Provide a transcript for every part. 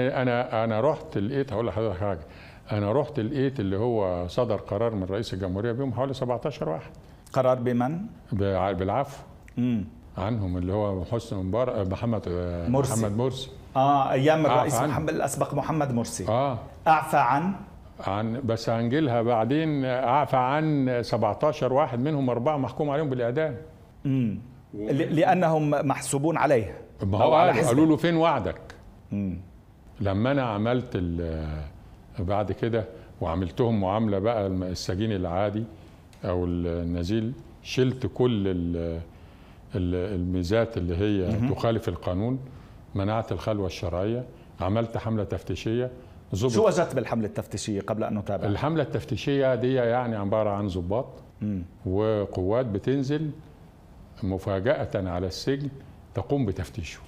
انا انا رحت لقيت هقول لحضرتك حاجه انا رحت لقيت اللي هو صدر قرار من رئيس الجمهوريه بيهم حوالي 17 واحد قرار بمن بالعفو امم عنهم اللي هو حسن مبارك محمد مرسي. محمد مرسي اه ايام الرئيس محمد الاسبق محمد مرسي اه اعفى عن عن بس هنجيلها بعدين اعفى عن 17 واحد منهم اربعه محكوم عليهم بالاعدام امم لانهم محسوبون عليه ما هو قالوا له فين وعدك امم لما انا عملت بعد كده وعملتهم معامله بقى السجين العادي او النزيل شلت كل الميزات اللي هي تخالف القانون منعت الخلوه الشرعيه عملت حمله تفتيشيه زبط. شو وجدت بالحملة التفتيشية قبل أن نتابع؟ الحملة التفتيشية دي يعني عبارة عن ضباط وقوات بتنزل مفاجأة على السجن تقوم بتفتيشه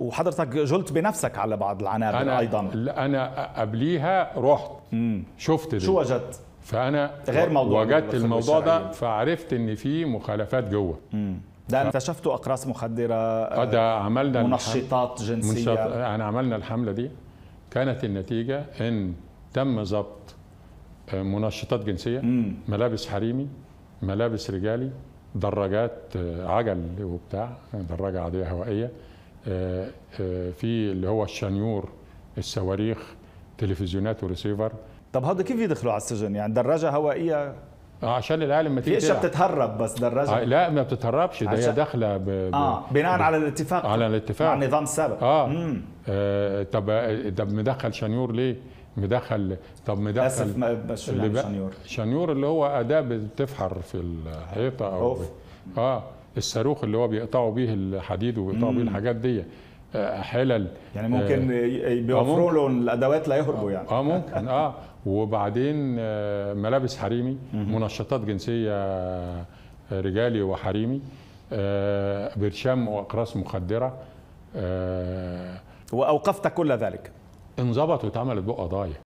وحضرتك جلت بنفسك على بعض العنابر أنا ايضا انا قبليها رحت مم. شفت دي. شو وجدت فانا غير موضوع وجدت الموضوع ده فعرفت ان في مخالفات جوه مم. ده اكتشفتوا اقراص مخدره آه، ده آه، عملنا منشطات جنسيه منشط... انا يعني عملنا الحمله دي كانت النتيجه ان تم ضبط آه، منشطات جنسيه مم. ملابس حريمي ملابس رجالي دراجات عجل وبتاع دراجه عاديه هوائيه آه، آه، في اللي هو الشنيور الصواريخ تلفزيونات وريسيفر طب هذا كيف يدخلوا على السجن يعني دراجه هوائيه آه، عشان العالم ما تيجي بتتهرب بس دراجه لا ما بتتهربش ده هي داخله ب... ب... اه بناء ب... على الاتفاق على الاتفاق مع النظام السابق اه, آه طب طب مدخل شنيور ليه؟ مدخل طب مدخل اسف ما شنيور يعني شنيور اللي هو اداه بتفحر في الحيطه او أوف. اه الصاروخ اللي هو بيقطعوا بيه الحديد وبيقطعوا بيه الحاجات دي آه، حلل يعني ممكن آه، آه، بيوفروا له الادوات لا يهربوا يعني اه ممكن اه وبعدين ملابس حريمي منشطات جنسيه رجالي وحريمي برشام واقراص مخدره واوقفت كل ذلك انظبط واتعملت بقى قضايا